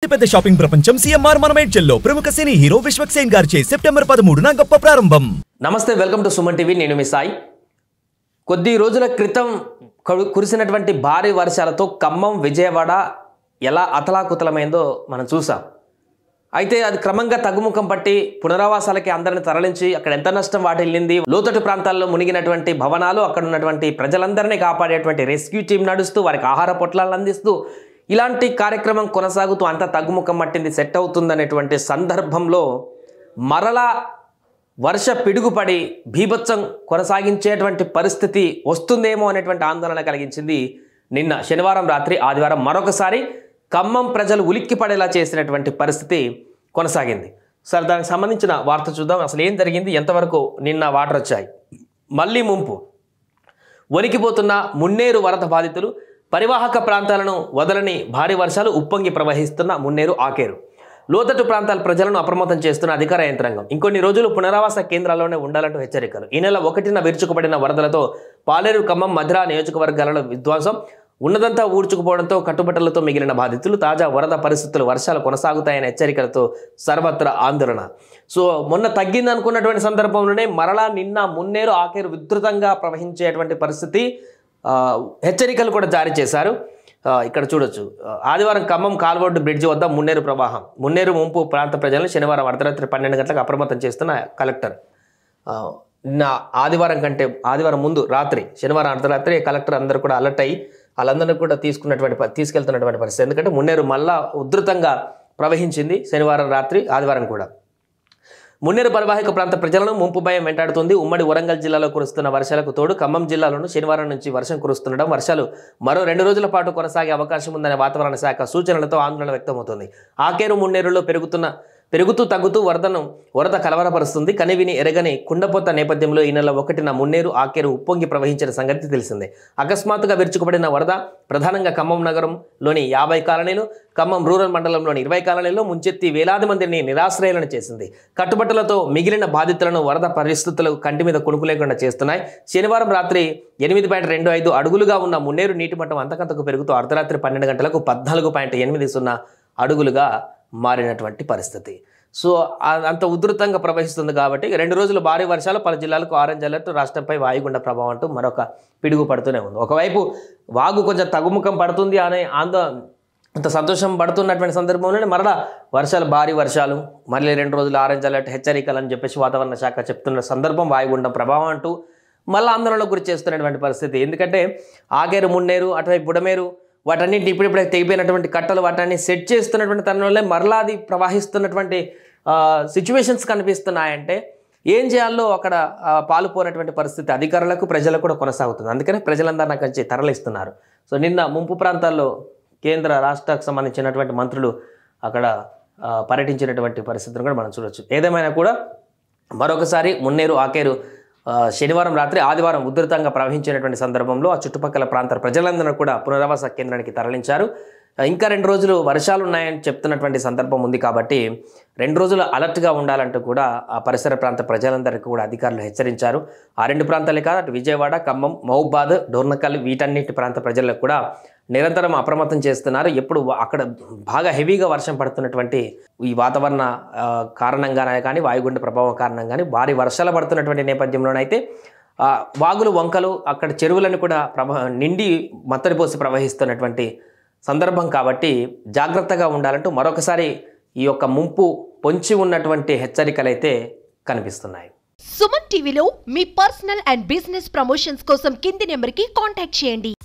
అతిపెద్ద షాపింగ్ ప్రపంచం సిఎంఆర్ మనమేడ్చల్లో ప్రముఖ సినీ హీరో విశ్వక్ సేన్ గారిచే సెప్టెంబర్ పదమూడున గొప్ప ప్రారంభం నమస్తే వెల్కమ్ టు సుమన్ టీవీ నేను మీ సాయి కొద్ది రోజుల క్రితం కురిసినటువంటి భారీ వర్షాలతో ఖమ్మం విజయవాడ ఎలా అతలాకుతలమైందో మనం చూసాం అయితే అది క్రమంగా తగ్గుముఖం పట్టి పునరావాసాలకి అందరిని తరలించి అక్కడ ఎంత నష్టం వాటిల్లింది లోతట్టు ప్రాంతాల్లో మునిగినటువంటి భవనాలు అక్కడ ఉన్నటువంటి ప్రజలందరినీ కాపాడేటువంటి రెస్క్యూ టీం నడుస్తూ వారికి ఆహార పొట్లాలను అందిస్తూ ఇలాంటి కార్యక్రమం కొనసాగుతూ అంత తగ్గుముఖం పట్టింది సెట్ అవుతుందనేటువంటి సందర్భంలో మరలా వర్ష పిడుగుపడి భీభత్సం కొనసాగించేటువంటి పరిస్థితి వస్తుందేమో అనేటువంటి ఆందోళన కలిగించింది నిన్న శనివారం రాత్రి ఆదివారం మరొకసారి ఖమ్మం ప్రజలు పడేలా చేసినటువంటి పరిస్థితి కొనసాగింది సరే దానికి సంబంధించిన వార్త చూద్దాం అసలు ఏం జరిగింది ఎంతవరకు నిన్న వాటర్ వచ్చాయి మళ్ళీ ముంపు వణికిపోతున్న మున్నేరు వరద బాధితులు పరివాహక ప్రాంతాలను వదలని భారీ వర్షాలు ఉప్పొంగి ప్రవహిస్తున్న మున్నేరు ఆకేరు లోతట్టు ప్రాంతాల ప్రజలను అప్రమత్తం చేస్తున్న అధికార యంత్రాంగం ఇంకొన్ని రోజులు పునరావాస కేంద్రాల్లోనే ఉండాలంటూ హెచ్చరికలు ఈ నెల ఒకటిన విరుచుకుపడిన వరదలతో పాలేరు ఖమ్మం మధుర నియోజకవర్గాలలో విధ్వంసం ఉన్నదంతా ఊడ్చుకుపోవడంతో కట్టుబట్టలతో మిగిలిన బాధితులు తాజా వరద పరిస్థితులు వర్షాలు కొనసాగుతాయనే హెచ్చరికలతో సర్వత్రా ఆందోళన సో మొన్న తగ్గిందనుకున్నటువంటి సందర్భంలోనే మరలా నిన్న మున్నేరు ఆఖేరు విస్తృతంగా ప్రవహించేటువంటి పరిస్థితి హెచ్చరికలు కూడా జారీ చేశారు ఇక్కడ చూడొచ్చు ఆదివారం ఖమ్మం కాల్వడ్డు బ్రిడ్జ్ వద్ద మున్నేరు ప్రవాహం మున్నేరు ముంపు ప్రాంత ప్రజలను శనివారం అర్ధరాత్రి పన్నెండు గంటలకు అప్రమత్తం చేస్తున్న కలెక్టర్ నిన్న ఆదివారం కంటే ఆదివారం ముందు రాత్రి శనివారం అర్ధరాత్రి కలెక్టర్ అందరూ కూడా అలర్ట్ అయ్యి వాళ్ళందరినీ కూడా తీసుకున్నటువంటి తీసుకెళ్తున్నటువంటి పరిస్థితి ఎందుకంటే మున్నేరు మళ్ళా ఉధృతంగా ప్రవహించింది శనివారం రాత్రి ఆదివారం కూడా మున్నేరు పరవాహిక ప్రాంత ప్రజలను ముంపు భయం వెంటాడుతుంది ఉమ్మడి వరంగల్ జిల్లాలో కురుస్తున్న వర్షాలకు తోడు ఖమ్మం జిల్లాలోనూ శనివారం నుంచి వర్షం కురుస్తుండడం వర్షాలు మరో రెండు రోజుల పాటు కొనసాగే అవకాశం ఉందనే వాతావరణ శాఖ సూచనలతో ఆందోళన వ్యక్తమవుతుంది ఆకేరు మున్నేరులో పెరుగుతున్న పెరుగుతూ తగ్గుతూ వరదను వరద కలవరపరుస్తుంది కనివిని ఎరగని కుండపోత నేపథ్యంలో ఈ నెల ఒకటిన మున్నేరు ఆకేరు ఉప్పొంగి ప్రవహించిన సంగతి తెలిసిందే అకస్మాత్తుగా విరుచుకుపడిన వరద ప్రధానంగా ఖమ్మం నగరంలోని యాభై కాలనీలు ఖమ్మం రూరల్ మండలంలోని ఇరవై కాలనీలో ముంచెత్తి వేలాది మందిని నిరాశ్రయాలను చేసింది కట్టుబట్టలతో మిగిలిన బాధితులను వరద పరిస్థితులు కంటి మీద కొనుకు లేకుండా చేస్తున్నాయి శనివారం రాత్రి ఎనిమిది పాయింట్ రెండు ఐదు అడుగులుగా ఉన్న మున్నేరు నీటి మట్టం అంతకంతకు పెరుగుతూ అర్ధరాత్రి పన్నెండు గంటలకు పద్నాలుగు పాయింట్ ఎనిమిది సున్నా అడుగులుగా మారినటువంటి పరిస్థితి సో అంత ఉధృతంగా ప్రవహిస్తుంది కాబట్టి రెండు రోజులు భారీ వర్షాలు పలు జిల్లాలకు ఆరెంజ్ అలర్ట్ రాష్ట్రంపై వాయుగుండ ప్రభావం అంటూ మరొక పిడుగు పడుతూనే ఉంది ఒకవైపు వాగు కొంచెం తగుముఖం పడుతుంది అనే ఆందో అంత సంతోషం పడుతున్నటువంటి సందర్భంలోనే మరలా వర్షాలు భారీ వర్షాలు మళ్ళీ రెండు రోజులు ఆరెంజ్ అలర్ట్ హెచ్చరికలు అని చెప్పేసి వాతావరణ శాఖ చెప్తున్న సందర్భం వాయుగుండం ప్రభావం అంటూ మళ్ళీ ఆందోళనకు గురి చేస్తున్నటువంటి పరిస్థితి ఎందుకంటే ఆగేరు మున్నేరు అటువైపు బుడమేరు వాటన్నింటిని ఇప్పుడిప్పుడే తెగిపోయినటువంటి కట్టలు వాటన్ని సెట్ చేస్తున్నటువంటి తరుణంలో మరలా అది ప్రవహిస్తున్నటువంటి సిచ్యువేషన్స్ కనిపిస్తున్నాయంటే ఏం చేయాలో అక్కడ పాలుపోనటువంటి పరిస్థితి అధికారులకు ప్రజలకు కూడా కొనసాగుతుంది అందుకనే ప్రజలందరూ నాకు తరలిస్తున్నారు సో నిన్న ముంపు ప్రాంతాల్లో కేంద్ర రాష్ట్రాలకు సంబంధించినటువంటి మంత్రులు అక్కడ పర్యటించినటువంటి పరిస్థితులు కూడా మనం చూడవచ్చు ఏదేమైనా కూడా మరొకసారి మున్నేరు ఆకేరు శనివారం రాత్రి ఆదివారం ఉధృతంగా ప్రవహించినటువంటి సందర్భంలో ఆ చుట్టుపక్కల ప్రాంత ప్రజలందరూ కూడా పునరావాస కేంద్రానికి తరలించారు ఇంకా రెండు రోజులు వర్షాలు ఉన్నాయని చెప్తున్నటువంటి సందర్భం ఉంది కాబట్టి రెండు రోజులు అలర్ట్గా ఉండాలంటూ కూడా ఆ పరిసర ప్రాంత ప్రజలందరికీ కూడా అధికారులు హెచ్చరించారు ఆ రెండు ప్రాంతాలే కాదు అటు విజయవాడ ఖమ్మం మహబాద్ డోర్నకల్ వీటన్నిటి ప్రాంత ప్రజలకు కూడా నిరంతరం అప్రమత్తం చేస్తున్నారు ఎప్పుడు అక్కడ బాగా హెవీగా వర్షం పడుతున్నటువంటి ఈ వాతావరణ కారణంగానే కానీ వాయుగుండ ప్రభావం కారణంగా కానీ భారీ వర్షాలు పడుతున్నటువంటి నేపథ్యంలోనైతే వాగులు వంకలు అక్కడ చెరువులను కూడా ప్రభా నిండి మత్తడిపోసి ప్రవహిస్తున్నటువంటి సందర్భం కాబట్టి జాగ్రత్తగా ఉండాలంటూ మరొకసారి ఈ యొక్క ముంపు పొంచి ఉన్నటువంటి హెచ్చరికలైతే కనిపిస్తున్నాయి సుమన్ టీవీలో మీ పర్సనల్ అండ్ బిజినెస్ ప్రమోషన్స్ కోసం కింది నెంబర్కి కాంటాక్ట్ చేయండి